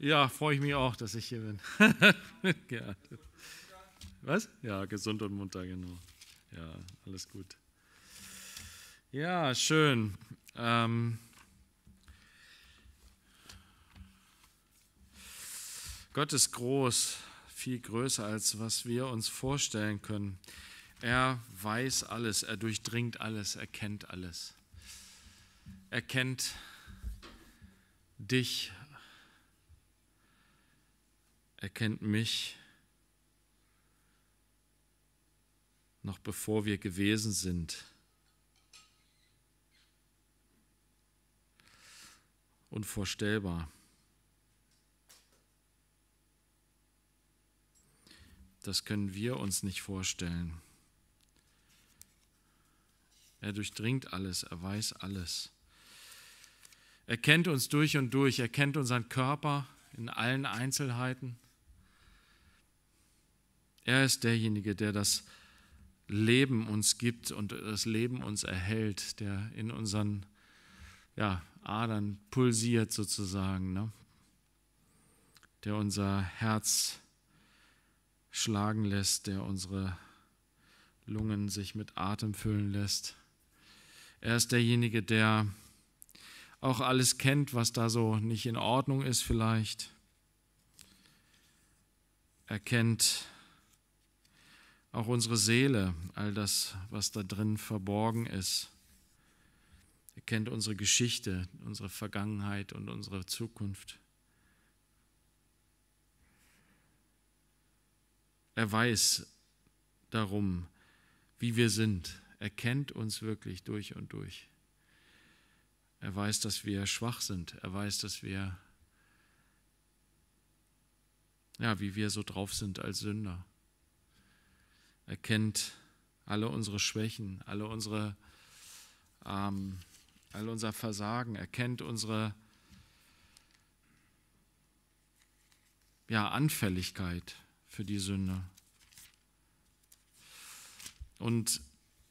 Ja, freue ich mich auch, dass ich hier bin. ja. Was? Ja, gesund und munter, genau. Ja, alles gut. Ja, schön. Ähm, Gott ist groß, viel größer, als was wir uns vorstellen können. Er weiß alles, er durchdringt alles, er kennt alles. Er kennt dich, er kennt mich noch bevor wir gewesen sind. Unvorstellbar. Das können wir uns nicht vorstellen. Er durchdringt alles, er weiß alles. Er kennt uns durch und durch, er kennt unseren Körper in allen Einzelheiten. Er ist derjenige, der das Leben uns gibt und das Leben uns erhält, der in unseren ja, Adern pulsiert sozusagen, ne? der unser Herz schlagen lässt, der unsere Lungen sich mit Atem füllen lässt. Er ist derjenige, der auch alles kennt, was da so nicht in Ordnung ist vielleicht. Er kennt auch unsere Seele, all das, was da drin verborgen ist. Er kennt unsere Geschichte, unsere Vergangenheit und unsere Zukunft. Er weiß darum, wie wir sind. Er kennt uns wirklich durch und durch. Er weiß, dass wir schwach sind. Er weiß, dass wir, ja, wie wir so drauf sind als Sünder. Er kennt alle unsere Schwächen, alle unsere, ähm, all unser Versagen. Er kennt unsere ja, Anfälligkeit für die Sünde. Und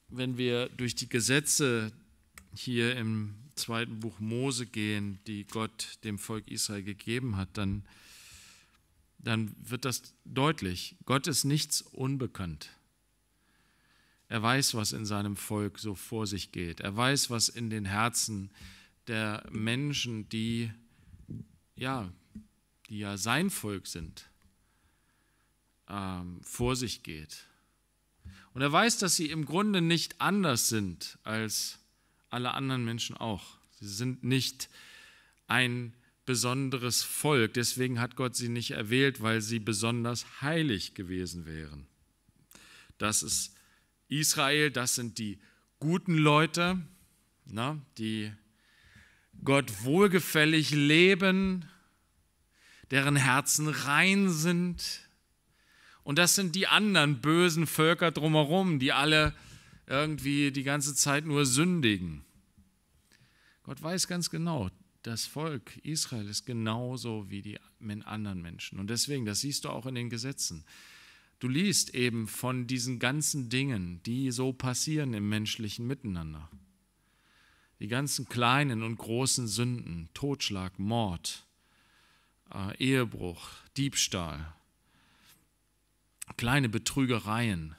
wenn wir durch die Gesetze hier im zweiten Buch Mose gehen, die Gott dem Volk Israel gegeben hat, dann, dann wird das deutlich. Gott ist nichts unbekannt. Er weiß, was in seinem Volk so vor sich geht. Er weiß, was in den Herzen der Menschen, die ja, die ja sein Volk sind, ähm, vor sich geht. Und er weiß, dass sie im Grunde nicht anders sind als alle anderen Menschen auch. Sie sind nicht ein besonderes Volk. Deswegen hat Gott sie nicht erwählt, weil sie besonders heilig gewesen wären. Das ist Israel, das sind die guten Leute, na, die Gott wohlgefällig leben, deren Herzen rein sind. Und das sind die anderen bösen Völker drumherum, die alle irgendwie die ganze Zeit nur sündigen. Gott weiß ganz genau, das Volk Israel ist genauso wie die anderen Menschen. Und deswegen, das siehst du auch in den Gesetzen. Du liest eben von diesen ganzen Dingen, die so passieren im menschlichen Miteinander. Die ganzen kleinen und großen Sünden, Totschlag, Mord, äh, Ehebruch, Diebstahl, kleine Betrügereien.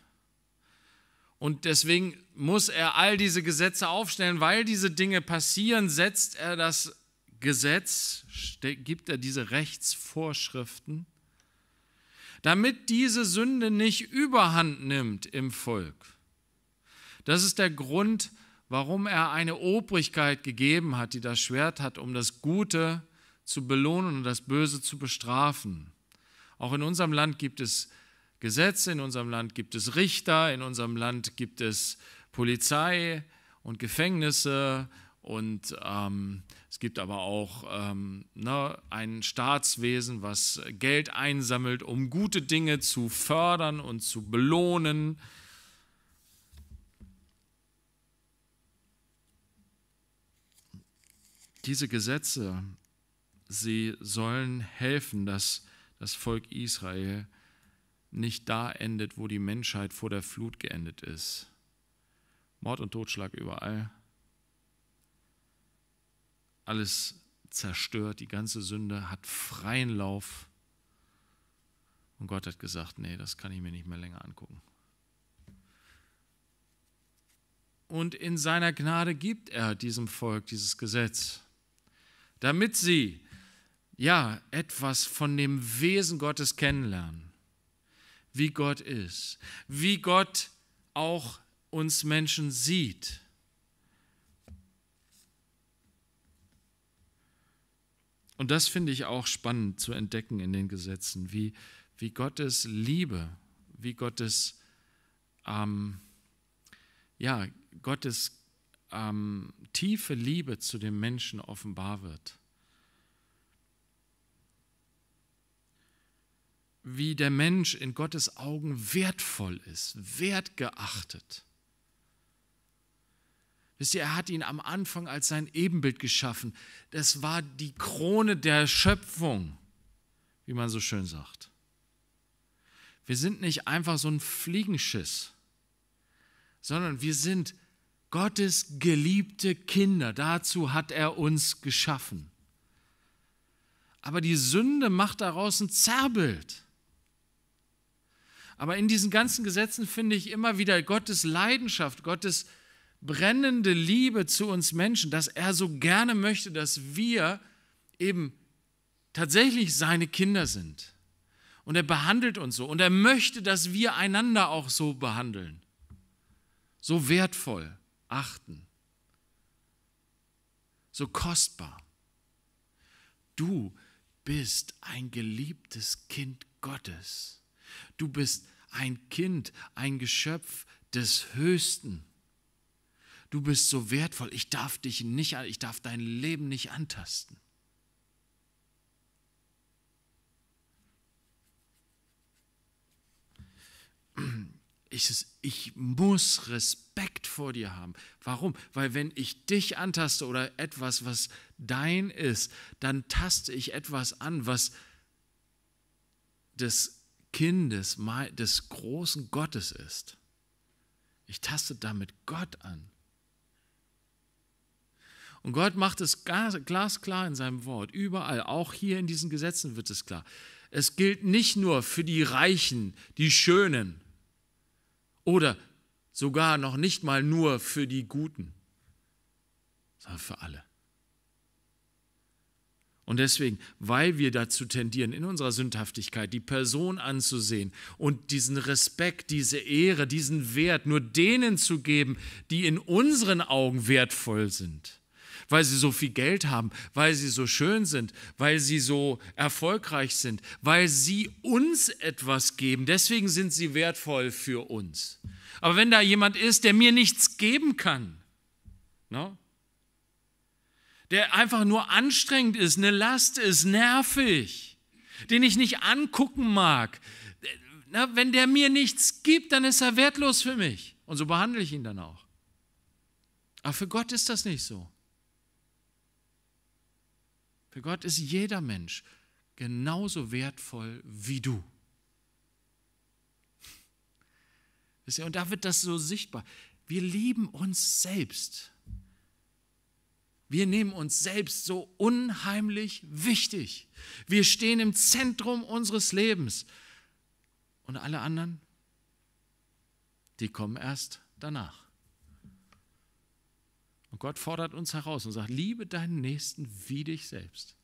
Und deswegen muss er all diese Gesetze aufstellen, weil diese Dinge passieren, setzt er das Gesetz, gibt er diese Rechtsvorschriften damit diese Sünde nicht überhand nimmt im Volk. Das ist der Grund, warum er eine Obrigkeit gegeben hat, die das Schwert hat, um das Gute zu belohnen und das Böse zu bestrafen. Auch in unserem Land gibt es Gesetze, in unserem Land gibt es Richter, in unserem Land gibt es Polizei und Gefängnisse und ähm, es gibt aber auch ähm, ne, ein Staatswesen, was Geld einsammelt, um gute Dinge zu fördern und zu belohnen. Diese Gesetze, sie sollen helfen, dass das Volk Israel nicht da endet, wo die Menschheit vor der Flut geendet ist. Mord und Totschlag überall alles zerstört, die ganze Sünde hat freien Lauf. Und Gott hat gesagt, nee, das kann ich mir nicht mehr länger angucken. Und in seiner Gnade gibt er diesem Volk dieses Gesetz, damit sie ja etwas von dem Wesen Gottes kennenlernen, wie Gott ist, wie Gott auch uns Menschen sieht Und das finde ich auch spannend zu entdecken in den Gesetzen, wie, wie Gottes Liebe, wie Gottes, ähm, ja, Gottes ähm, tiefe Liebe zu dem Menschen offenbar wird. Wie der Mensch in Gottes Augen wertvoll ist, wertgeachtet. Wisst ihr, er hat ihn am Anfang als sein Ebenbild geschaffen. Das war die Krone der Schöpfung, wie man so schön sagt. Wir sind nicht einfach so ein Fliegenschiss, sondern wir sind Gottes geliebte Kinder. Dazu hat er uns geschaffen. Aber die Sünde macht daraus ein Zerrbild. Aber in diesen ganzen Gesetzen finde ich immer wieder Gottes Leidenschaft, Gottes brennende Liebe zu uns Menschen, dass er so gerne möchte, dass wir eben tatsächlich seine Kinder sind. Und er behandelt uns so. Und er möchte, dass wir einander auch so behandeln. So wertvoll achten. So kostbar. Du bist ein geliebtes Kind Gottes. Du bist ein Kind, ein Geschöpf des Höchsten du bist so wertvoll, ich darf dich nicht, ich darf dein Leben nicht antasten. Ich, ich muss Respekt vor dir haben. Warum? Weil wenn ich dich antaste oder etwas, was dein ist, dann taste ich etwas an, was des Kindes, des großen Gottes ist. Ich taste damit Gott an. Und Gott macht es glasklar in seinem Wort, überall, auch hier in diesen Gesetzen wird es klar. Es gilt nicht nur für die Reichen, die Schönen oder sogar noch nicht mal nur für die Guten, sondern für alle. Und deswegen, weil wir dazu tendieren, in unserer Sündhaftigkeit die Person anzusehen und diesen Respekt, diese Ehre, diesen Wert nur denen zu geben, die in unseren Augen wertvoll sind, weil sie so viel Geld haben, weil sie so schön sind, weil sie so erfolgreich sind, weil sie uns etwas geben. Deswegen sind sie wertvoll für uns. Aber wenn da jemand ist, der mir nichts geben kann, no? Ne? der einfach nur anstrengend ist, eine Last ist, nervig, den ich nicht angucken mag, na, ne? wenn der mir nichts gibt, dann ist er wertlos für mich. Und so behandle ich ihn dann auch. Aber für Gott ist das nicht so. Für Gott ist jeder Mensch genauso wertvoll wie du. Und da wird das so sichtbar. Wir lieben uns selbst. Wir nehmen uns selbst so unheimlich wichtig. Wir stehen im Zentrum unseres Lebens. Und alle anderen, die kommen erst danach. Und Gott fordert uns heraus und sagt, liebe deinen Nächsten wie dich selbst.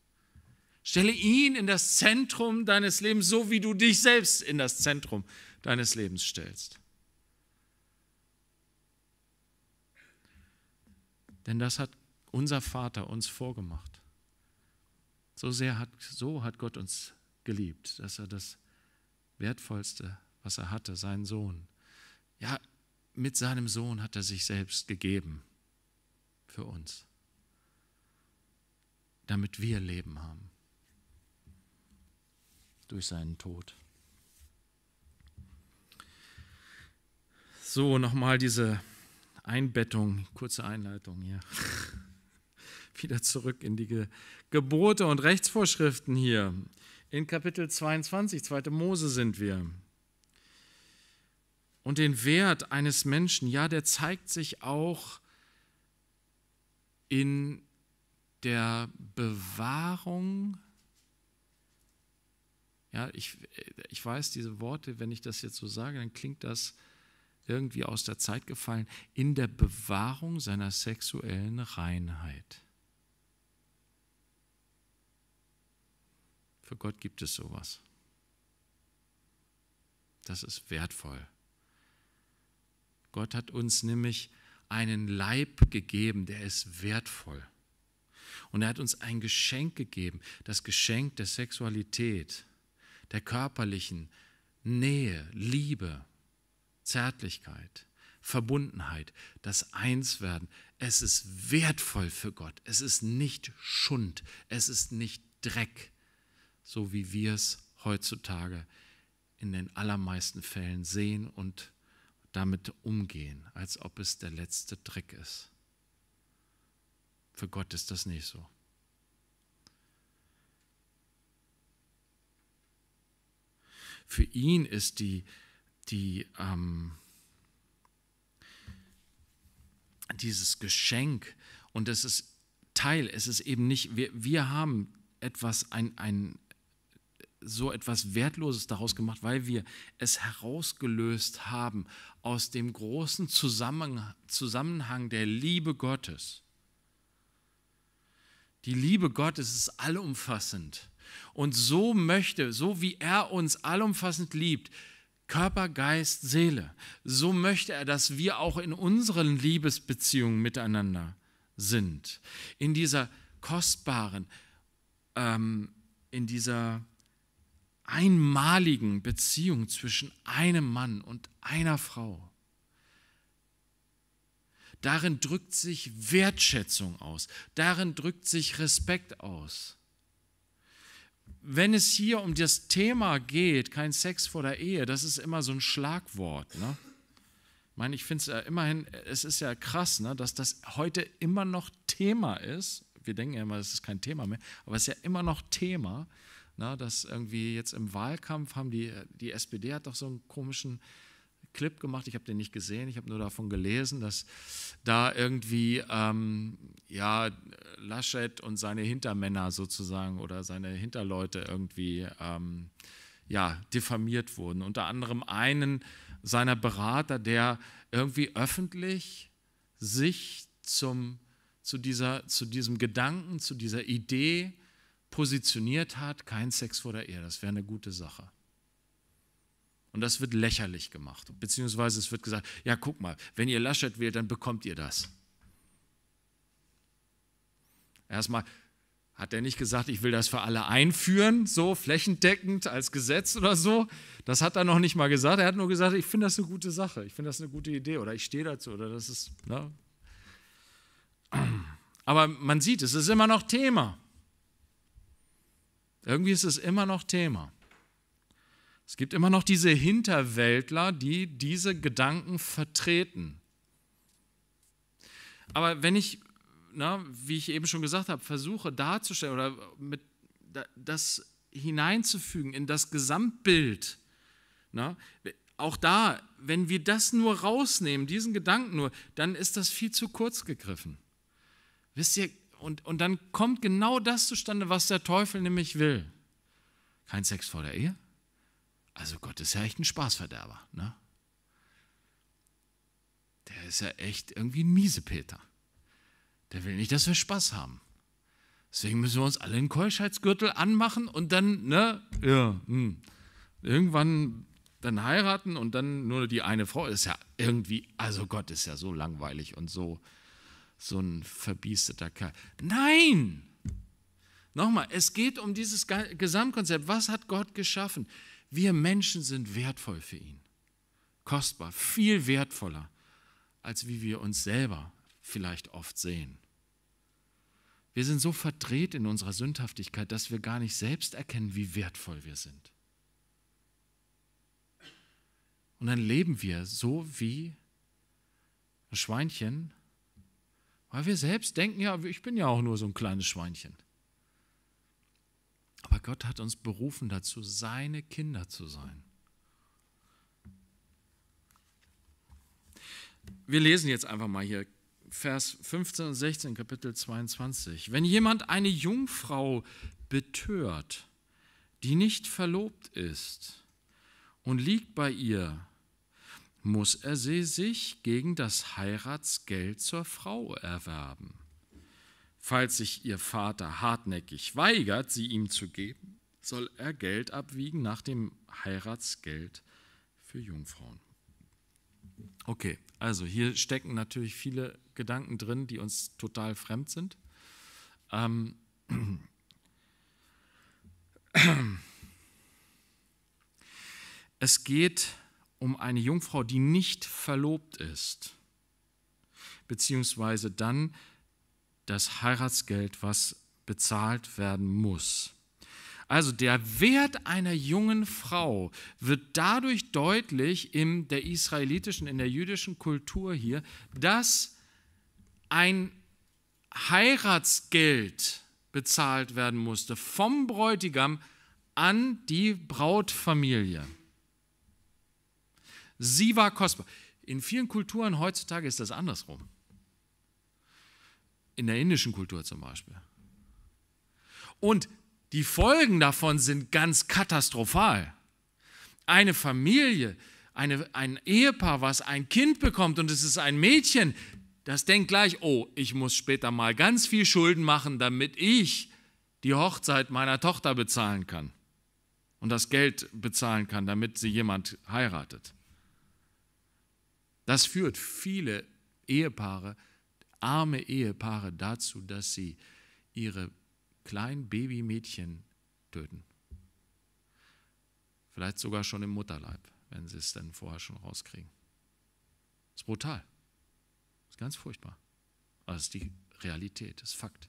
Stelle ihn in das Zentrum deines Lebens, so wie du dich selbst in das Zentrum deines Lebens stellst. Denn das hat unser Vater uns vorgemacht. So sehr hat, so hat Gott uns geliebt, dass er das Wertvollste, was er hatte, seinen Sohn, ja, mit seinem Sohn hat er sich selbst gegeben für uns, damit wir Leben haben durch seinen Tod. So, nochmal diese Einbettung, kurze Einleitung hier. Wieder zurück in die Gebote und Rechtsvorschriften hier. In Kapitel 22, 2. Mose sind wir. Und den Wert eines Menschen, ja, der zeigt sich auch in der Bewahrung, ja, ich, ich weiß, diese Worte, wenn ich das jetzt so sage, dann klingt das irgendwie aus der Zeit gefallen, in der Bewahrung seiner sexuellen Reinheit. Für Gott gibt es sowas. Das ist wertvoll. Gott hat uns nämlich einen Leib gegeben, der ist wertvoll. Und er hat uns ein Geschenk gegeben, das Geschenk der Sexualität, der körperlichen Nähe, Liebe, Zärtlichkeit, Verbundenheit, das Einswerden. Es ist wertvoll für Gott. Es ist nicht Schund. Es ist nicht Dreck, so wie wir es heutzutage in den allermeisten Fällen sehen und damit umgehen, als ob es der letzte Trick ist. Für Gott ist das nicht so. Für ihn ist die, die, ähm, dieses Geschenk und es ist Teil, es ist eben nicht, wir, wir haben etwas, ein, ein, so etwas Wertloses daraus gemacht, weil wir es herausgelöst haben aus dem großen Zusammenhang der Liebe Gottes. Die Liebe Gottes ist allumfassend. Und so möchte, so wie er uns allumfassend liebt, Körper, Geist, Seele, so möchte er, dass wir auch in unseren Liebesbeziehungen miteinander sind. In dieser kostbaren, ähm, in dieser einmaligen Beziehung zwischen einem Mann und einer Frau. Darin drückt sich Wertschätzung aus, darin drückt sich Respekt aus. Wenn es hier um das Thema geht, kein Sex vor der Ehe, das ist immer so ein Schlagwort. Ne? Ich meine, ich finde es ja immerhin, es ist ja krass, ne, dass das heute immer noch Thema ist. Wir denken ja immer, es ist kein Thema mehr, aber es ist ja immer noch Thema. Na, dass irgendwie jetzt im Wahlkampf haben die, die SPD hat doch so einen komischen Clip gemacht, ich habe den nicht gesehen, ich habe nur davon gelesen, dass da irgendwie ähm, ja, Laschet und seine Hintermänner sozusagen oder seine Hinterleute irgendwie ähm, ja, diffamiert wurden. Unter anderem einen seiner Berater, der irgendwie öffentlich sich zum, zu, dieser, zu diesem Gedanken, zu dieser Idee positioniert hat, kein Sex vor der Ehe, das wäre eine gute Sache. Und das wird lächerlich gemacht, beziehungsweise es wird gesagt, ja, guck mal, wenn ihr Laschet wählt, dann bekommt ihr das. Erstmal hat er nicht gesagt, ich will das für alle einführen, so flächendeckend als Gesetz oder so. Das hat er noch nicht mal gesagt. Er hat nur gesagt, ich finde das eine gute Sache, ich finde das eine gute Idee oder ich stehe dazu oder das ist. Ne? Aber man sieht, es ist immer noch Thema. Irgendwie ist es immer noch Thema. Es gibt immer noch diese Hinterwäldler, die diese Gedanken vertreten. Aber wenn ich, na, wie ich eben schon gesagt habe, versuche darzustellen oder mit, das hineinzufügen in das Gesamtbild, na, auch da, wenn wir das nur rausnehmen, diesen Gedanken nur, dann ist das viel zu kurz gegriffen. Wisst ihr, und, und dann kommt genau das zustande, was der Teufel nämlich will. Kein Sex vor der Ehe? Also Gott ist ja echt ein Spaßverderber. Ne? Der ist ja echt irgendwie ein Miesepeter. Der will nicht, dass wir Spaß haben. Deswegen müssen wir uns alle einen Keuschheitsgürtel anmachen und dann, ne, ja, mh. Hm, irgendwann dann heiraten und dann nur die eine Frau. ist ja irgendwie, also Gott ist ja so langweilig und so so ein verbiesteter Kerl. Nein! Nochmal, es geht um dieses Gesamtkonzept. Was hat Gott geschaffen? Wir Menschen sind wertvoll für ihn. Kostbar, viel wertvoller, als wie wir uns selber vielleicht oft sehen. Wir sind so verdreht in unserer Sündhaftigkeit, dass wir gar nicht selbst erkennen, wie wertvoll wir sind. Und dann leben wir so wie ein Schweinchen, weil wir selbst denken, ja, ich bin ja auch nur so ein kleines Schweinchen. Aber Gott hat uns berufen dazu, seine Kinder zu sein. Wir lesen jetzt einfach mal hier Vers 15 und 16, Kapitel 22. Wenn jemand eine Jungfrau betört, die nicht verlobt ist und liegt bei ihr, muss er sie sich gegen das Heiratsgeld zur Frau erwerben. Falls sich ihr Vater hartnäckig weigert, sie ihm zu geben, soll er Geld abwiegen nach dem Heiratsgeld für Jungfrauen. Okay, also hier stecken natürlich viele Gedanken drin, die uns total fremd sind. Ähm, es geht um eine Jungfrau, die nicht verlobt ist, beziehungsweise dann das Heiratsgeld, was bezahlt werden muss. Also der Wert einer jungen Frau wird dadurch deutlich in der israelitischen, in der jüdischen Kultur hier, dass ein Heiratsgeld bezahlt werden musste vom Bräutigam an die Brautfamilie. Sie war kostbar. In vielen Kulturen heutzutage ist das andersrum. In der indischen Kultur zum Beispiel. Und die Folgen davon sind ganz katastrophal. Eine Familie, eine, ein Ehepaar, was ein Kind bekommt und es ist ein Mädchen, das denkt gleich, oh, ich muss später mal ganz viel Schulden machen, damit ich die Hochzeit meiner Tochter bezahlen kann und das Geld bezahlen kann, damit sie jemand heiratet. Das führt viele Ehepaare, arme Ehepaare dazu, dass sie ihre kleinen Babymädchen töten. Vielleicht sogar schon im Mutterleib, wenn sie es dann vorher schon rauskriegen. Das ist brutal. Das ist ganz furchtbar. Aber das ist die Realität, das ist Fakt.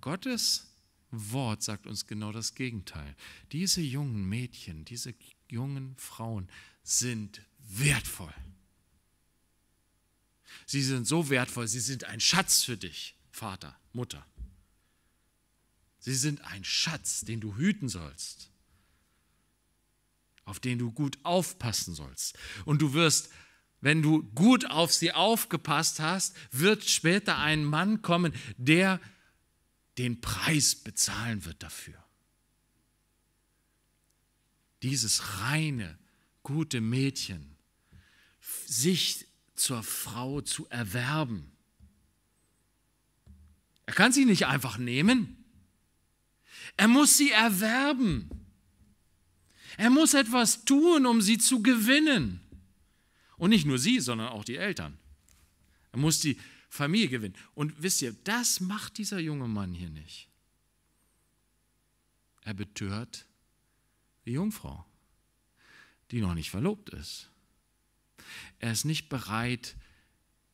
Gottes Wort sagt uns genau das Gegenteil. Diese jungen Mädchen, diese jungen Frauen sind wertvoll. Sie sind so wertvoll, sie sind ein Schatz für dich, Vater, Mutter. Sie sind ein Schatz, den du hüten sollst, auf den du gut aufpassen sollst. Und du wirst, wenn du gut auf sie aufgepasst hast, wird später ein Mann kommen, der den Preis bezahlen wird dafür. Dieses reine, gute Mädchen sich zur Frau zu erwerben. Er kann sie nicht einfach nehmen. Er muss sie erwerben. Er muss etwas tun, um sie zu gewinnen. Und nicht nur sie, sondern auch die Eltern. Er muss die Familie gewinnen. Und wisst ihr, das macht dieser junge Mann hier nicht. Er betört die Jungfrau, die noch nicht verlobt ist. Er ist nicht bereit,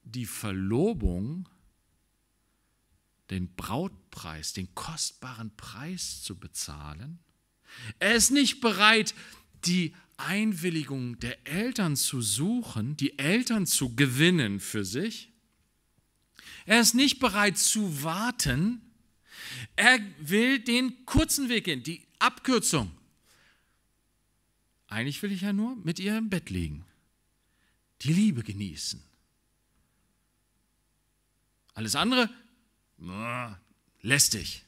die Verlobung, den Brautpreis, den kostbaren Preis zu bezahlen. Er ist nicht bereit, die Einwilligung der Eltern zu suchen, die Eltern zu gewinnen für sich. Er ist nicht bereit zu warten. Er will den kurzen Weg gehen, die Abkürzung. Eigentlich will ich ja nur mit ihr im Bett liegen die Liebe genießen. Alles andere, lästig.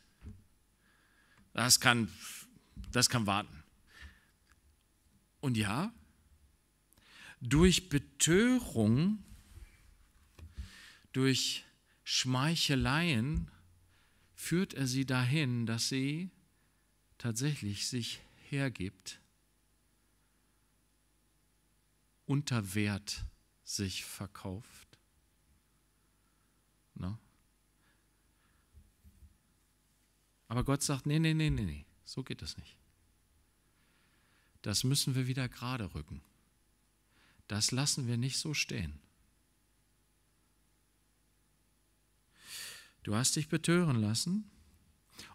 Das kann, das kann warten. Und ja, durch Betörung, durch Schmeicheleien führt er sie dahin, dass sie tatsächlich sich hergibt unter Wert sich verkauft. Ne? Aber Gott sagt, nee, nee, nee, nee, nee, so geht das nicht. Das müssen wir wieder gerade rücken. Das lassen wir nicht so stehen. Du hast dich betören lassen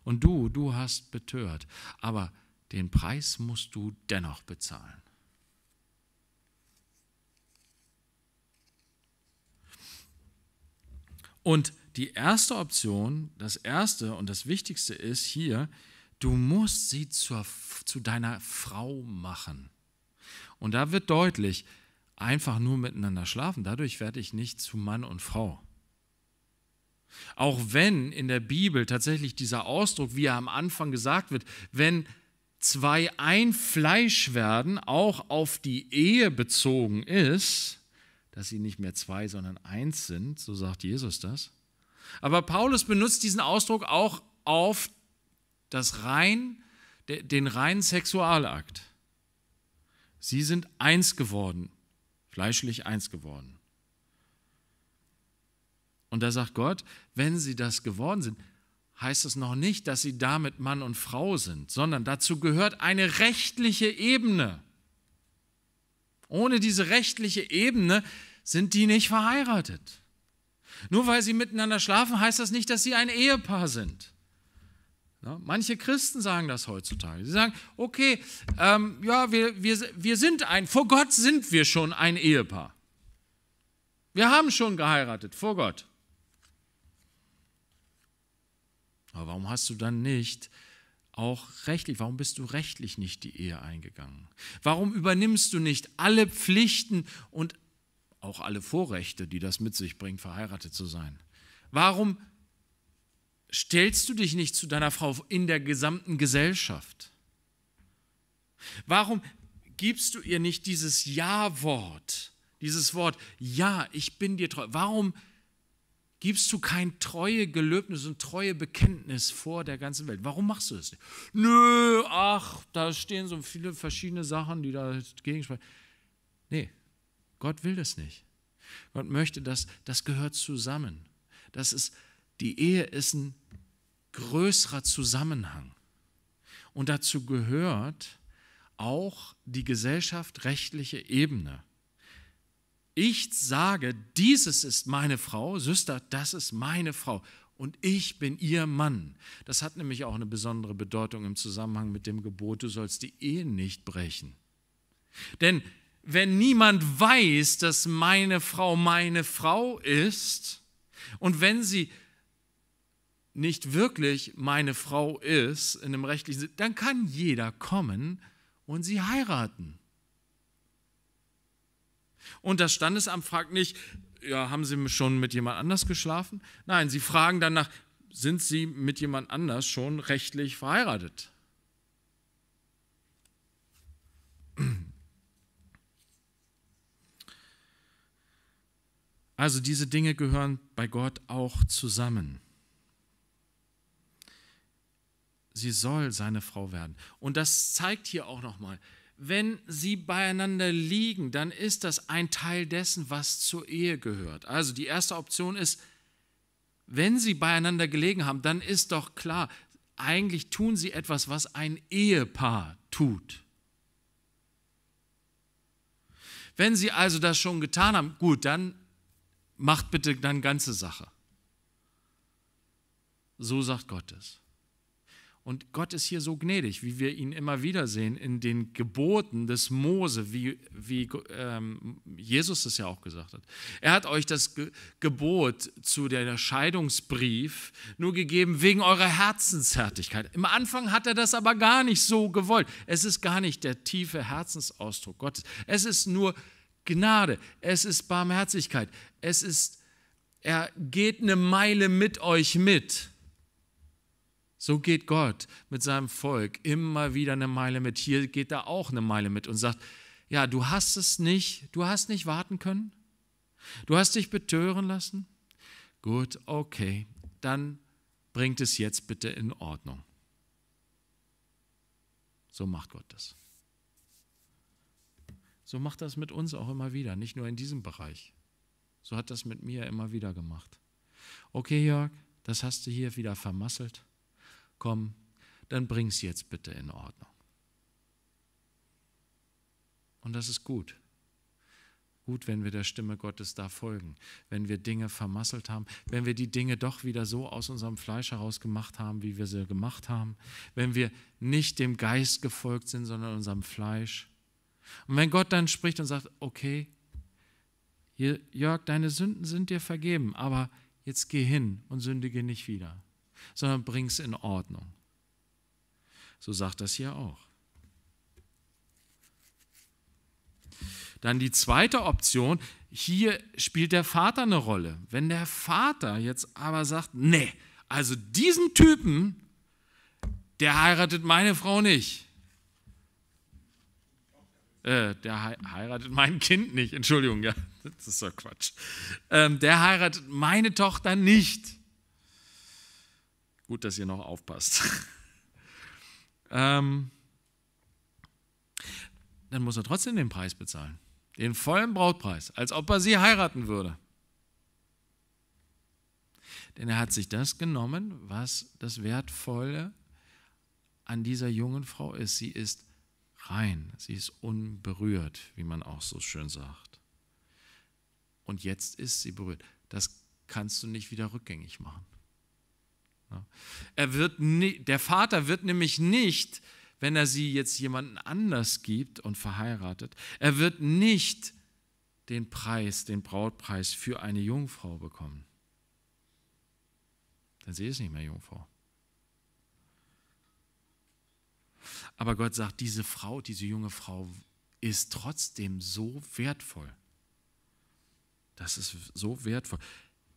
und du, du hast betört, aber den Preis musst du dennoch bezahlen. Und die erste Option, das erste und das wichtigste ist hier, du musst sie zur, zu deiner Frau machen. Und da wird deutlich, einfach nur miteinander schlafen, dadurch werde ich nicht zu Mann und Frau. Auch wenn in der Bibel tatsächlich dieser Ausdruck, wie er am Anfang gesagt wird, wenn zwei ein Fleisch werden, auch auf die Ehe bezogen ist, dass sie nicht mehr zwei, sondern eins sind. So sagt Jesus das. Aber Paulus benutzt diesen Ausdruck auch auf das rein, den reinen Sexualakt. Sie sind eins geworden, fleischlich eins geworden. Und da sagt Gott, wenn sie das geworden sind, heißt es noch nicht, dass sie damit Mann und Frau sind, sondern dazu gehört eine rechtliche Ebene. Ohne diese rechtliche Ebene sind die nicht verheiratet. Nur weil sie miteinander schlafen, heißt das nicht, dass sie ein Ehepaar sind. Manche Christen sagen das heutzutage. Sie sagen, okay, ähm, ja, wir, wir, wir sind ein, vor Gott sind wir schon ein Ehepaar. Wir haben schon geheiratet, vor Gott. Aber warum hast du dann nicht auch rechtlich, warum bist du rechtlich nicht die Ehe eingegangen? Warum übernimmst du nicht alle Pflichten und auch alle Vorrechte, die das mit sich bringt, verheiratet zu sein? Warum stellst du dich nicht zu deiner Frau in der gesamten Gesellschaft? Warum gibst du ihr nicht dieses Ja-Wort, dieses Wort, ja, ich bin dir treu? Warum gibst du kein treue Gelöbnis und treue Bekenntnis vor der ganzen Welt. Warum machst du das nicht? Nö, ach, da stehen so viele verschiedene Sachen, die da gegensprechen. Nee, Gott will das nicht. Gott möchte dass das gehört zusammen. Das ist, die Ehe ist ein größerer Zusammenhang. Und dazu gehört auch die gesellschaftrechtliche Ebene ich sage, dieses ist meine Frau, Süster, das ist meine Frau und ich bin ihr Mann. Das hat nämlich auch eine besondere Bedeutung im Zusammenhang mit dem Gebot, du sollst die Ehe nicht brechen. Denn wenn niemand weiß, dass meine Frau meine Frau ist und wenn sie nicht wirklich meine Frau ist in dem rechtlichen Sinne, dann kann jeder kommen und sie heiraten. Und das Standesamt fragt nicht, ja, haben Sie schon mit jemand anders geschlafen? Nein, sie fragen danach, sind Sie mit jemand anders schon rechtlich verheiratet? Also diese Dinge gehören bei Gott auch zusammen. Sie soll seine Frau werden. Und das zeigt hier auch nochmal, wenn sie beieinander liegen, dann ist das ein Teil dessen, was zur Ehe gehört. Also die erste Option ist, wenn sie beieinander gelegen haben, dann ist doch klar, eigentlich tun sie etwas, was ein Ehepaar tut. Wenn sie also das schon getan haben, gut, dann macht bitte dann ganze Sache. So sagt Gott es. Und Gott ist hier so gnädig, wie wir ihn immer wieder sehen in den Geboten des Mose, wie, wie ähm, Jesus es ja auch gesagt hat. Er hat euch das Ge Gebot zu der Scheidungsbrief nur gegeben wegen eurer Herzenshärtigkeit. Im Anfang hat er das aber gar nicht so gewollt. Es ist gar nicht der tiefe Herzensausdruck Gottes. Es ist nur Gnade. Es ist Barmherzigkeit. Es ist, er geht eine Meile mit euch mit. So geht Gott mit seinem Volk immer wieder eine Meile mit. Hier geht er auch eine Meile mit und sagt, ja, du hast es nicht, du hast nicht warten können. Du hast dich betören lassen. Gut, okay, dann bringt es jetzt bitte in Ordnung. So macht Gott das. So macht das mit uns auch immer wieder, nicht nur in diesem Bereich. So hat das mit mir immer wieder gemacht. Okay, Jörg, das hast du hier wieder vermasselt komm, dann es jetzt bitte in Ordnung. Und das ist gut. Gut, wenn wir der Stimme Gottes da folgen, wenn wir Dinge vermasselt haben, wenn wir die Dinge doch wieder so aus unserem Fleisch heraus gemacht haben, wie wir sie gemacht haben, wenn wir nicht dem Geist gefolgt sind, sondern unserem Fleisch. Und wenn Gott dann spricht und sagt, okay, Jörg, deine Sünden sind dir vergeben, aber jetzt geh hin und sündige nicht wieder sondern bring es in Ordnung. So sagt das hier auch. Dann die zweite Option, hier spielt der Vater eine Rolle. Wenn der Vater jetzt aber sagt, nee, also diesen Typen, der heiratet meine Frau nicht. Äh, der heiratet mein Kind nicht, Entschuldigung, ja, das ist doch Quatsch. Ähm, der heiratet meine Tochter nicht. Gut, dass ihr noch aufpasst. ähm, dann muss er trotzdem den Preis bezahlen. Den vollen Brautpreis, als ob er sie heiraten würde. Denn er hat sich das genommen, was das Wertvolle an dieser jungen Frau ist. Sie ist rein, sie ist unberührt, wie man auch so schön sagt. Und jetzt ist sie berührt. Das kannst du nicht wieder rückgängig machen. Er wird nie, der Vater wird nämlich nicht, wenn er sie jetzt jemanden anders gibt und verheiratet, er wird nicht den Preis, den Brautpreis für eine Jungfrau bekommen. Denn sie ist nicht mehr Jungfrau. Aber Gott sagt, diese Frau, diese junge Frau ist trotzdem so wertvoll. Das ist so wertvoll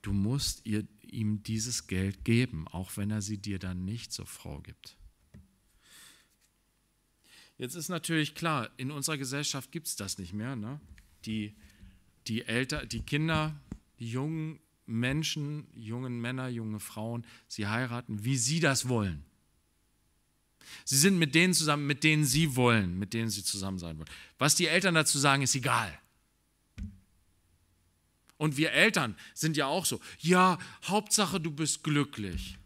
du musst ihr, ihm dieses Geld geben, auch wenn er sie dir dann nicht zur Frau gibt. Jetzt ist natürlich klar, in unserer Gesellschaft gibt es das nicht mehr. Ne? Die, die, Eltern, die Kinder, die jungen Menschen, jungen Männer, junge Frauen, sie heiraten, wie sie das wollen. Sie sind mit denen zusammen, mit denen sie wollen, mit denen sie zusammen sein wollen. Was die Eltern dazu sagen, ist egal. Und wir Eltern sind ja auch so. Ja, Hauptsache, du bist glücklich.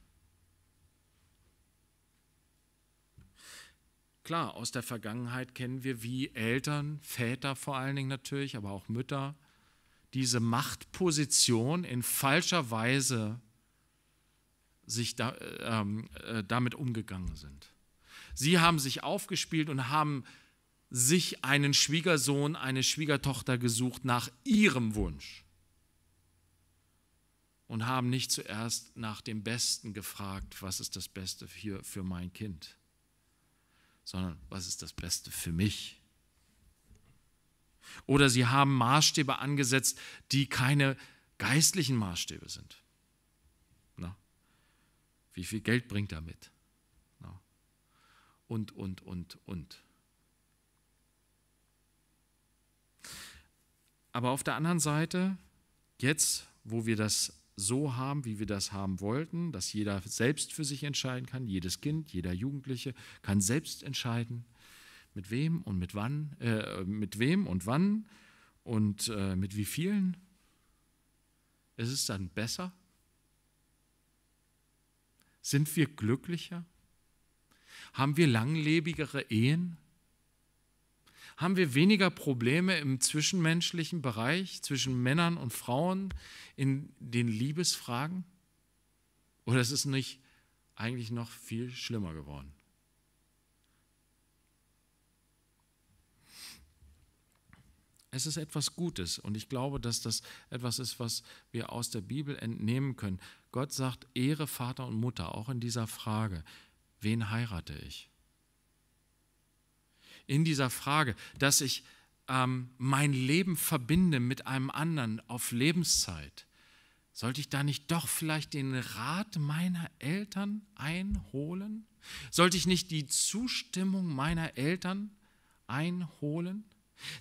Klar, aus der Vergangenheit kennen wir, wie Eltern, Väter vor allen Dingen natürlich, aber auch Mütter, diese Machtposition in falscher Weise sich da, ähm, äh, damit umgegangen sind. Sie haben sich aufgespielt und haben sich einen Schwiegersohn, eine Schwiegertochter gesucht nach ihrem Wunsch und haben nicht zuerst nach dem Besten gefragt, was ist das Beste hier für mein Kind, sondern was ist das Beste für mich. Oder sie haben Maßstäbe angesetzt, die keine geistlichen Maßstäbe sind. Na? Wie viel Geld bringt er mit? Na? Und, und, und, und. Aber auf der anderen Seite, jetzt, wo wir das so haben, wie wir das haben wollten, dass jeder selbst für sich entscheiden kann, jedes Kind, jeder Jugendliche kann selbst entscheiden, mit wem und mit wann, äh, mit wem und wann und äh, mit wie vielen. Ist es dann besser? Sind wir glücklicher? Haben wir langlebigere Ehen? haben wir weniger Probleme im zwischenmenschlichen Bereich zwischen Männern und Frauen in den Liebesfragen? Oder ist es nicht eigentlich noch viel schlimmer geworden? Es ist etwas Gutes und ich glaube, dass das etwas ist, was wir aus der Bibel entnehmen können. Gott sagt, Ehre Vater und Mutter, auch in dieser Frage, wen heirate ich? in dieser Frage, dass ich ähm, mein Leben verbinde mit einem anderen auf Lebenszeit, sollte ich da nicht doch vielleicht den Rat meiner Eltern einholen? Sollte ich nicht die Zustimmung meiner Eltern einholen?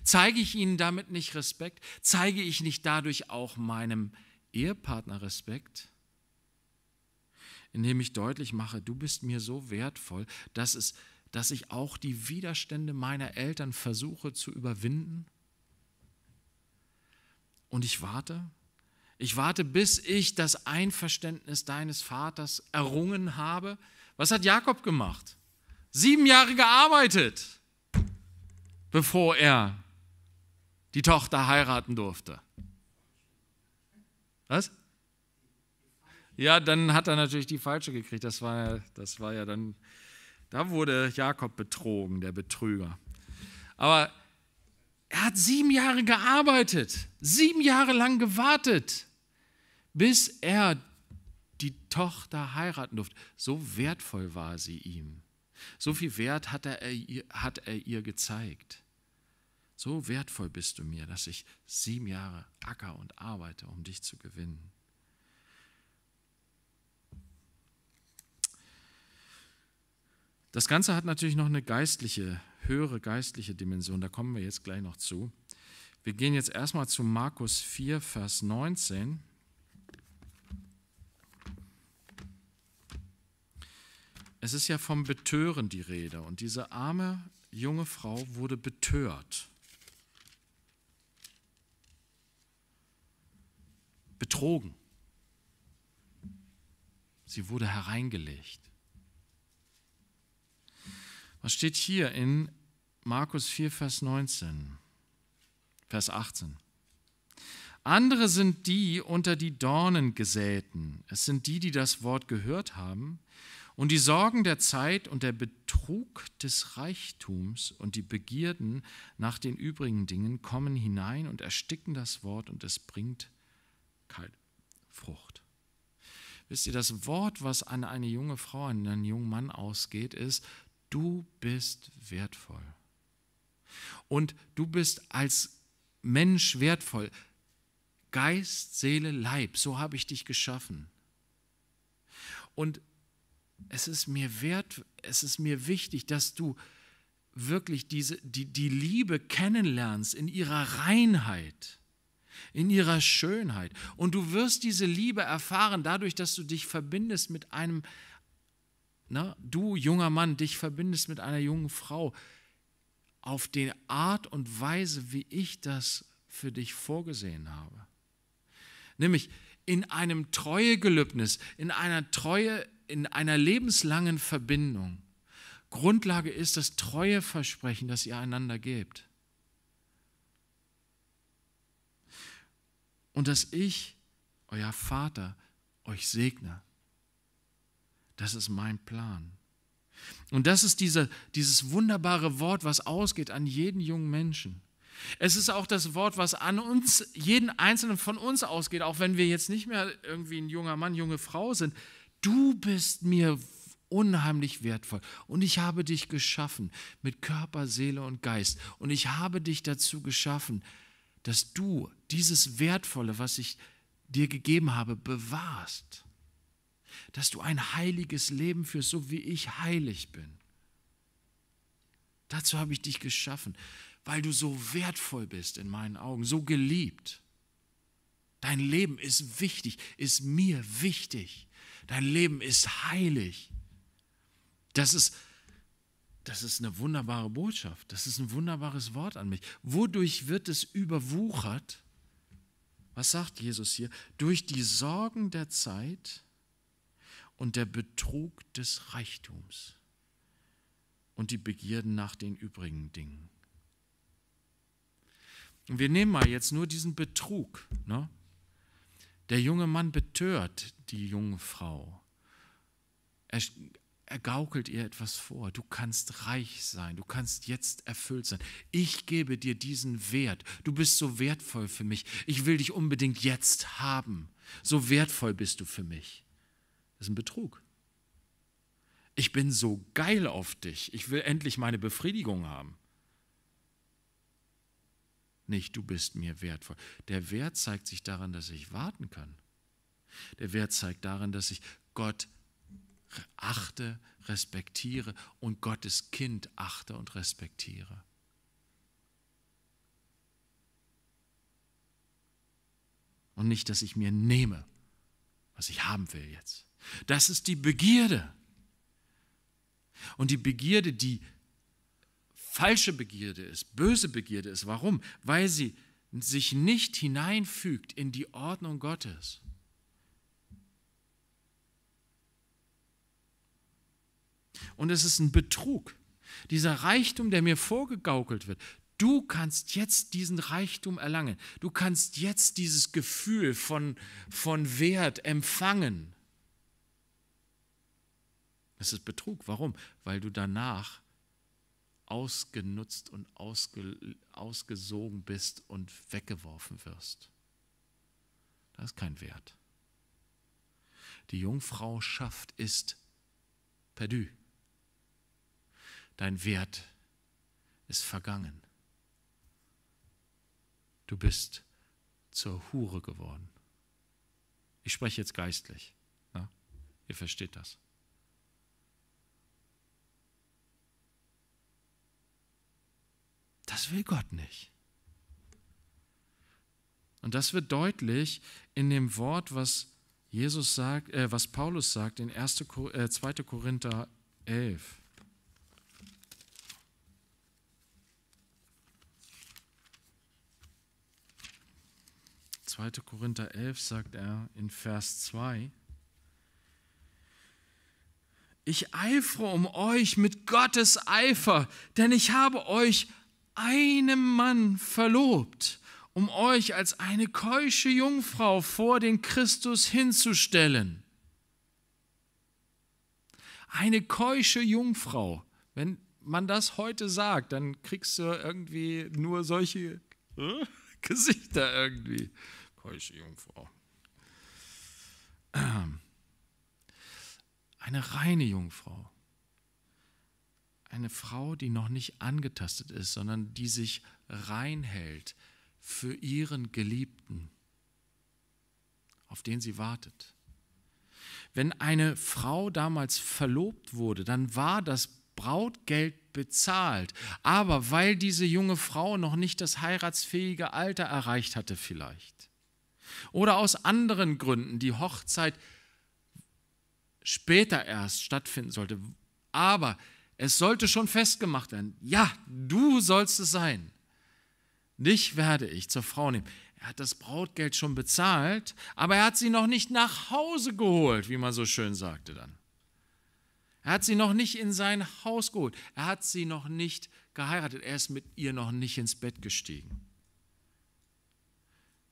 Zeige ich ihnen damit nicht Respekt? Zeige ich nicht dadurch auch meinem Ehepartner Respekt? Indem ich deutlich mache, du bist mir so wertvoll, dass es dass ich auch die Widerstände meiner Eltern versuche zu überwinden? Und ich warte. Ich warte, bis ich das Einverständnis deines Vaters errungen habe. Was hat Jakob gemacht? Sieben Jahre gearbeitet, bevor er die Tochter heiraten durfte. Was? Ja, dann hat er natürlich die falsche gekriegt. Das war, das war ja dann da wurde Jakob betrogen, der Betrüger. Aber er hat sieben Jahre gearbeitet, sieben Jahre lang gewartet, bis er die Tochter heiraten durfte. So wertvoll war sie ihm. So viel Wert hat er, ihr, hat er ihr gezeigt. So wertvoll bist du mir, dass ich sieben Jahre acker und arbeite, um dich zu gewinnen. Das Ganze hat natürlich noch eine geistliche, höhere geistliche Dimension, da kommen wir jetzt gleich noch zu. Wir gehen jetzt erstmal zu Markus 4, Vers 19. Es ist ja vom Betören die Rede und diese arme junge Frau wurde betört. Betrogen. Sie wurde hereingelegt. Was steht hier in Markus 4, Vers 19, Vers 18? Andere sind die unter die Dornen gesäten. Es sind die, die das Wort gehört haben und die Sorgen der Zeit und der Betrug des Reichtums und die Begierden nach den übrigen Dingen kommen hinein und ersticken das Wort und es bringt keine Frucht. Wisst ihr, das Wort, was an eine junge Frau, an einen jungen Mann ausgeht, ist, du bist wertvoll. Und du bist als Mensch wertvoll. Geist, Seele, Leib, so habe ich dich geschaffen. Und es ist mir wert, es ist mir wichtig, dass du wirklich diese, die, die Liebe kennenlernst in ihrer Reinheit, in ihrer Schönheit. Und du wirst diese Liebe erfahren dadurch, dass du dich verbindest mit einem, äh, na, du junger Mann, dich verbindest mit einer jungen Frau auf die Art und Weise, wie ich das für dich vorgesehen habe. Nämlich in einem Treuegelübnis, in einer Treue, in einer lebenslangen Verbindung. Grundlage ist das Treueversprechen, das ihr einander gebt. Und dass ich, euer Vater, euch segne das ist mein Plan. Und das ist dieser, dieses wunderbare Wort, was ausgeht an jeden jungen Menschen. Es ist auch das Wort, was an uns, jeden einzelnen von uns ausgeht, auch wenn wir jetzt nicht mehr irgendwie ein junger Mann, junge Frau sind. Du bist mir unheimlich wertvoll und ich habe dich geschaffen mit Körper, Seele und Geist und ich habe dich dazu geschaffen, dass du dieses Wertvolle, was ich dir gegeben habe, bewahrst dass du ein heiliges Leben führst, so wie ich heilig bin. Dazu habe ich dich geschaffen, weil du so wertvoll bist in meinen Augen, so geliebt. Dein Leben ist wichtig, ist mir wichtig. Dein Leben ist heilig. Das ist, das ist eine wunderbare Botschaft. Das ist ein wunderbares Wort an mich. Wodurch wird es überwuchert? Was sagt Jesus hier? Durch die Sorgen der Zeit und der Betrug des Reichtums und die Begierden nach den übrigen Dingen. Und wir nehmen mal jetzt nur diesen Betrug. Ne? Der junge Mann betört die junge Frau. Er, er gaukelt ihr etwas vor. Du kannst reich sein, du kannst jetzt erfüllt sein. Ich gebe dir diesen Wert. Du bist so wertvoll für mich. Ich will dich unbedingt jetzt haben. So wertvoll bist du für mich. Das ist ein Betrug. Ich bin so geil auf dich. Ich will endlich meine Befriedigung haben. Nicht, du bist mir wertvoll. Der Wert zeigt sich daran, dass ich warten kann. Der Wert zeigt daran, dass ich Gott achte, respektiere und Gottes Kind achte und respektiere. Und nicht, dass ich mir nehme, was ich haben will jetzt. Das ist die Begierde. Und die Begierde, die falsche Begierde ist, böse Begierde ist. Warum? Weil sie sich nicht hineinfügt in die Ordnung Gottes. Und es ist ein Betrug. Dieser Reichtum, der mir vorgegaukelt wird. Du kannst jetzt diesen Reichtum erlangen. Du kannst jetzt dieses Gefühl von, von Wert empfangen. Es ist Betrug. Warum? Weil du danach ausgenutzt und ausge, ausgesogen bist und weggeworfen wirst. Das ist kein Wert. Die Jungfrauschaft ist perdu. Dein Wert ist vergangen. Du bist zur Hure geworden. Ich spreche jetzt geistlich. Na? Ne? Ihr versteht das. Das will Gott nicht. Und das wird deutlich in dem Wort, was Jesus sagt, äh, was Paulus sagt in 1. Kor äh, 2. Korinther 11. Zweite Korinther 11 sagt er in Vers 2, ich eifere um euch mit Gottes Eifer, denn ich habe euch einem Mann verlobt, um euch als eine keusche Jungfrau vor den Christus hinzustellen. Eine keusche Jungfrau. Wenn man das heute sagt, dann kriegst du irgendwie nur solche äh, Gesichter irgendwie. Keusche Jungfrau. Eine reine Jungfrau eine Frau, die noch nicht angetastet ist, sondern die sich reinhält für ihren Geliebten, auf den sie wartet. Wenn eine Frau damals verlobt wurde, dann war das Brautgeld bezahlt. Aber weil diese junge Frau noch nicht das heiratsfähige Alter erreicht hatte vielleicht. Oder aus anderen Gründen die Hochzeit später erst stattfinden sollte. Aber es sollte schon festgemacht werden. Ja, du sollst es sein. Dich werde ich zur Frau nehmen. Er hat das Brautgeld schon bezahlt, aber er hat sie noch nicht nach Hause geholt, wie man so schön sagte dann. Er hat sie noch nicht in sein Haus geholt. Er hat sie noch nicht geheiratet. Er ist mit ihr noch nicht ins Bett gestiegen.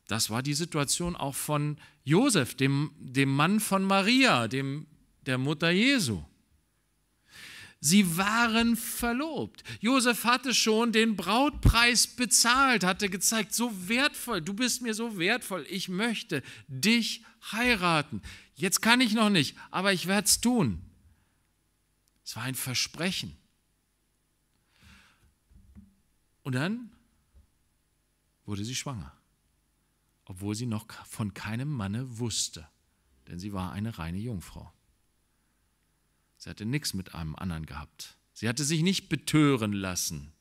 Das war die Situation auch von Josef, dem, dem Mann von Maria, dem, der Mutter Jesu. Sie waren verlobt. Josef hatte schon den Brautpreis bezahlt, hatte gezeigt, so wertvoll, du bist mir so wertvoll, ich möchte dich heiraten. Jetzt kann ich noch nicht, aber ich werde es tun. Es war ein Versprechen. Und dann wurde sie schwanger, obwohl sie noch von keinem Manne wusste, denn sie war eine reine Jungfrau. Sie hatte nichts mit einem anderen gehabt. Sie hatte sich nicht betören lassen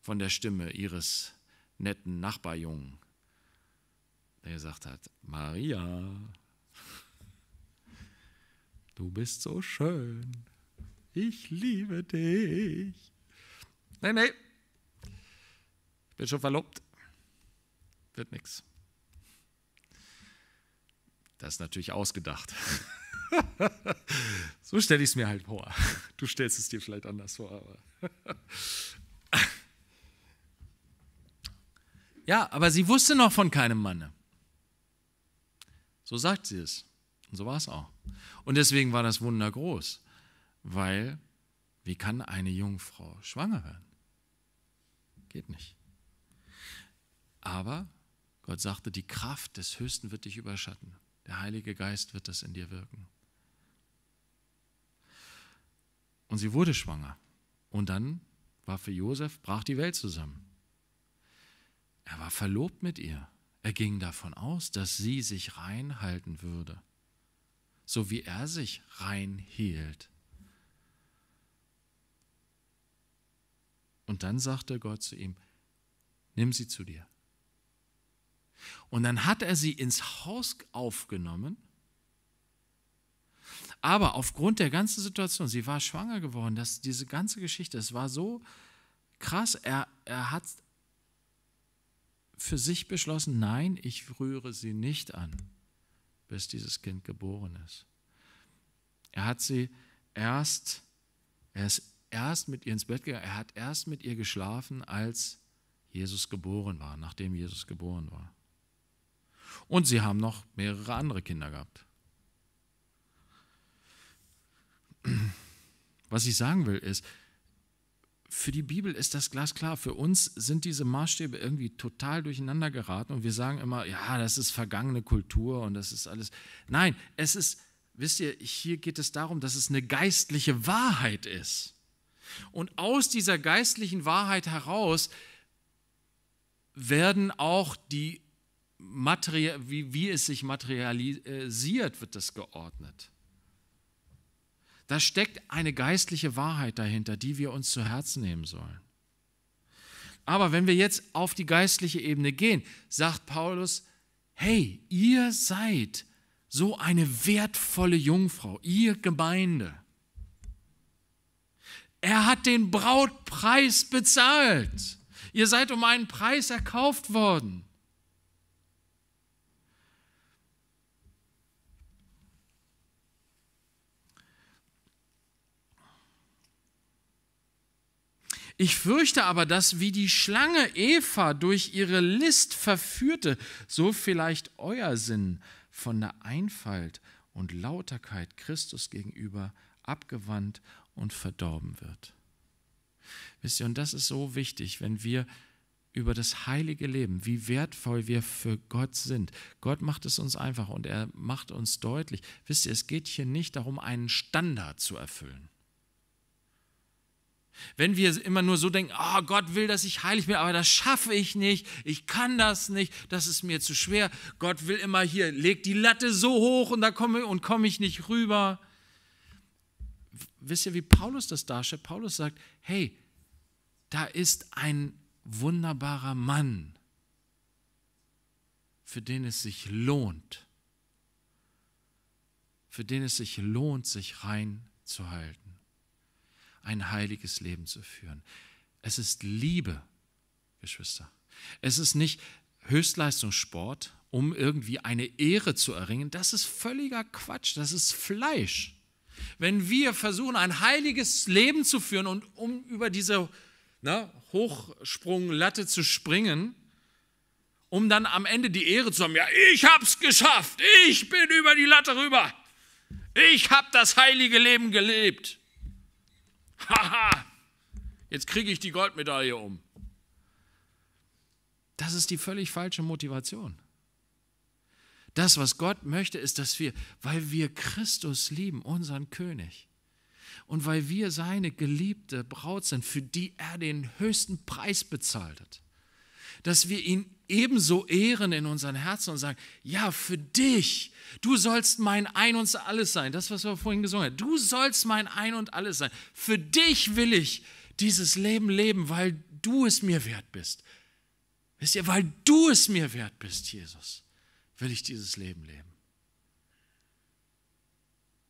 von der Stimme ihres netten Nachbarjungen, der gesagt hat, Maria, du bist so schön, ich liebe dich. Nee, nee, ich bin schon verlobt, wird nichts. Das ist natürlich ausgedacht. so stelle ich es mir halt vor. Du stellst es dir vielleicht anders vor, aber. ja, aber sie wusste noch von keinem Manne. So sagt sie es. Und so war es auch. Und deswegen war das Wunder groß, weil wie kann eine Jungfrau schwanger werden? Geht nicht. Aber Gott sagte, die Kraft des Höchsten wird dich überschatten. Der Heilige Geist wird das in dir wirken. Und sie wurde schwanger. Und dann war für Josef, brach die Welt zusammen. Er war verlobt mit ihr. Er ging davon aus, dass sie sich reinhalten würde, so wie er sich rein hielt. Und dann sagte Gott zu ihm, nimm sie zu dir. Und dann hat er sie ins Haus aufgenommen aber aufgrund der ganzen Situation, sie war schwanger geworden, dass diese ganze Geschichte, es war so krass, er, er hat für sich beschlossen, nein, ich rühre sie nicht an, bis dieses Kind geboren ist. Er hat sie erst, er ist erst mit ihr ins Bett gegangen, er hat erst mit ihr geschlafen, als Jesus geboren war, nachdem Jesus geboren war. Und sie haben noch mehrere andere Kinder gehabt. Was ich sagen will ist, für die Bibel ist das glasklar. Für uns sind diese Maßstäbe irgendwie total durcheinander geraten und wir sagen immer, ja, das ist vergangene Kultur und das ist alles. Nein, es ist, wisst ihr, hier geht es darum, dass es eine geistliche Wahrheit ist. Und aus dieser geistlichen Wahrheit heraus werden auch die Materie, wie, wie es sich materialisiert, wird das geordnet. Da steckt eine geistliche Wahrheit dahinter, die wir uns zu Herzen nehmen sollen. Aber wenn wir jetzt auf die geistliche Ebene gehen, sagt Paulus, hey, ihr seid so eine wertvolle Jungfrau, ihr Gemeinde. Er hat den Brautpreis bezahlt. Ihr seid um einen Preis erkauft worden. Ich fürchte aber, dass wie die Schlange Eva durch ihre List verführte, so vielleicht euer Sinn von der Einfalt und Lauterkeit Christus gegenüber abgewandt und verdorben wird. Wisst ihr, und das ist so wichtig, wenn wir über das heilige Leben, wie wertvoll wir für Gott sind. Gott macht es uns einfach und er macht uns deutlich. Wisst ihr, es geht hier nicht darum, einen Standard zu erfüllen. Wenn wir immer nur so denken, oh, Gott will, dass ich heilig bin, aber das schaffe ich nicht, ich kann das nicht, das ist mir zu schwer. Gott will immer hier, leg die Latte so hoch und da komme und komme ich nicht rüber. Wisst ihr, wie Paulus das darstellt? Paulus sagt, hey, da ist ein wunderbarer Mann, für den es sich lohnt, für den es sich lohnt, sich rein ein heiliges Leben zu führen. Es ist Liebe, Geschwister. Es ist nicht Höchstleistungssport, um irgendwie eine Ehre zu erringen. Das ist völliger Quatsch, das ist Fleisch. Wenn wir versuchen, ein heiliges Leben zu führen und um über diese ne, Hochsprunglatte zu springen, um dann am Ende die Ehre zu haben, ja, ich hab's geschafft, ich bin über die Latte rüber, ich hab das heilige Leben gelebt. Haha, jetzt kriege ich die Goldmedaille um. Das ist die völlig falsche Motivation. Das, was Gott möchte, ist, dass wir, weil wir Christus lieben, unseren König, und weil wir seine geliebte Braut sind, für die er den höchsten Preis bezahlt hat, dass wir ihn ebenso ehren in unseren Herzen und sagen, ja, für dich, du sollst mein Ein und alles sein. Das, was wir vorhin gesungen haben, du sollst mein Ein und alles sein. Für dich will ich dieses Leben leben, weil du es mir wert bist. Wisst ihr, weil du es mir wert bist, Jesus, will ich dieses Leben leben.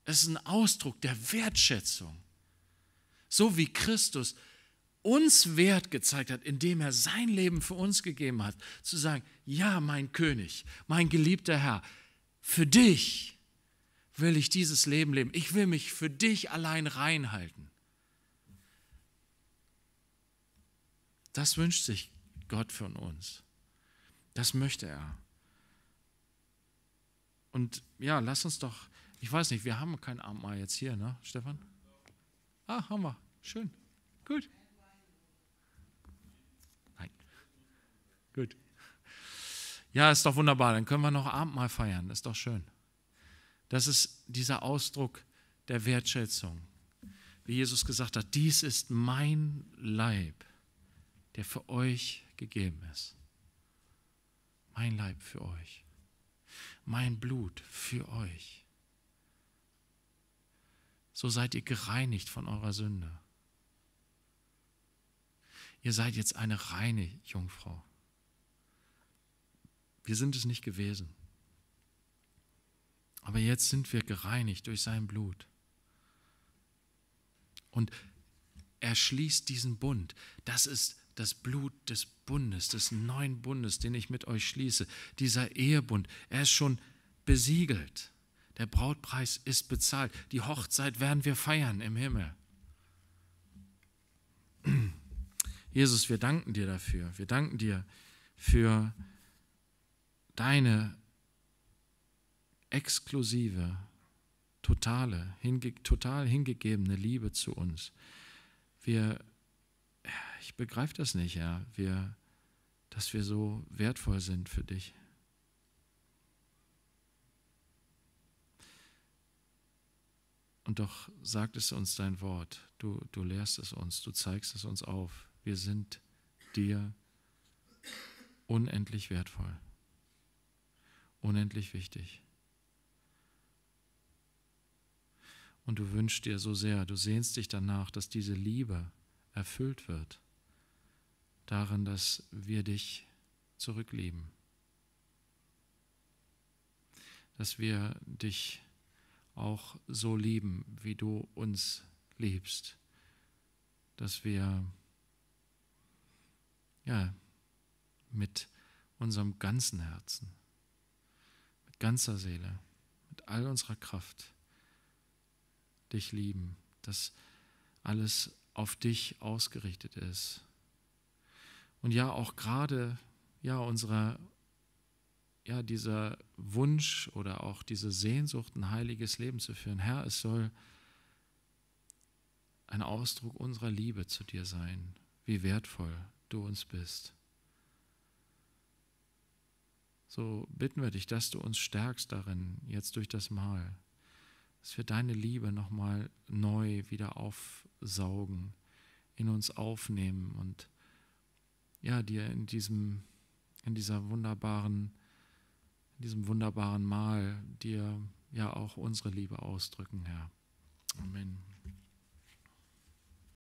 Es ist ein Ausdruck der Wertschätzung. So wie Christus uns Wert gezeigt hat, indem er sein Leben für uns gegeben hat, zu sagen, ja, mein König, mein geliebter Herr, für dich will ich dieses Leben leben. Ich will mich für dich allein reinhalten. Das wünscht sich Gott von uns. Das möchte er. Und ja, lass uns doch, ich weiß nicht, wir haben kein Abendmahl jetzt hier, ne, Stefan? Ah, haben wir. Schön. Gut. Gut. Ja, ist doch wunderbar. Dann können wir noch Abendmahl feiern. Ist doch schön. Das ist dieser Ausdruck der Wertschätzung. Wie Jesus gesagt hat, dies ist mein Leib, der für euch gegeben ist. Mein Leib für euch. Mein Blut für euch. So seid ihr gereinigt von eurer Sünde. Ihr seid jetzt eine reine Jungfrau. Wir sind es nicht gewesen. Aber jetzt sind wir gereinigt durch sein Blut. Und er schließt diesen Bund. Das ist das Blut des Bundes, des neuen Bundes, den ich mit euch schließe. Dieser Ehebund, er ist schon besiegelt. Der Brautpreis ist bezahlt. Die Hochzeit werden wir feiern im Himmel. Jesus, wir danken dir dafür. Wir danken dir für deine exklusive, totale, hinge total hingegebene Liebe zu uns. Wir, ich begreife das nicht, Herr, wir, dass wir so wertvoll sind für dich. Und doch sagt es uns dein Wort, du, du lehrst es uns, du zeigst es uns auf. Wir sind dir unendlich wertvoll unendlich wichtig. Und du wünschst dir so sehr, du sehnst dich danach, dass diese Liebe erfüllt wird, darin, dass wir dich zurücklieben, dass wir dich auch so lieben, wie du uns liebst, dass wir ja mit unserem ganzen Herzen ganzer Seele, mit all unserer Kraft dich lieben, dass alles auf dich ausgerichtet ist. Und ja, auch gerade ja unsere ja dieser Wunsch oder auch diese Sehnsucht ein heiliges Leben zu führen. Herr, es soll ein Ausdruck unserer Liebe zu dir sein, wie wertvoll du uns bist. So bitten wir dich, dass du uns stärkst darin, jetzt durch das Mal, dass wir deine Liebe nochmal neu wieder aufsaugen, in uns aufnehmen und ja, dir in diesem, in dieser wunderbaren, in diesem wunderbaren Mahl dir ja auch unsere Liebe ausdrücken, Herr. Amen.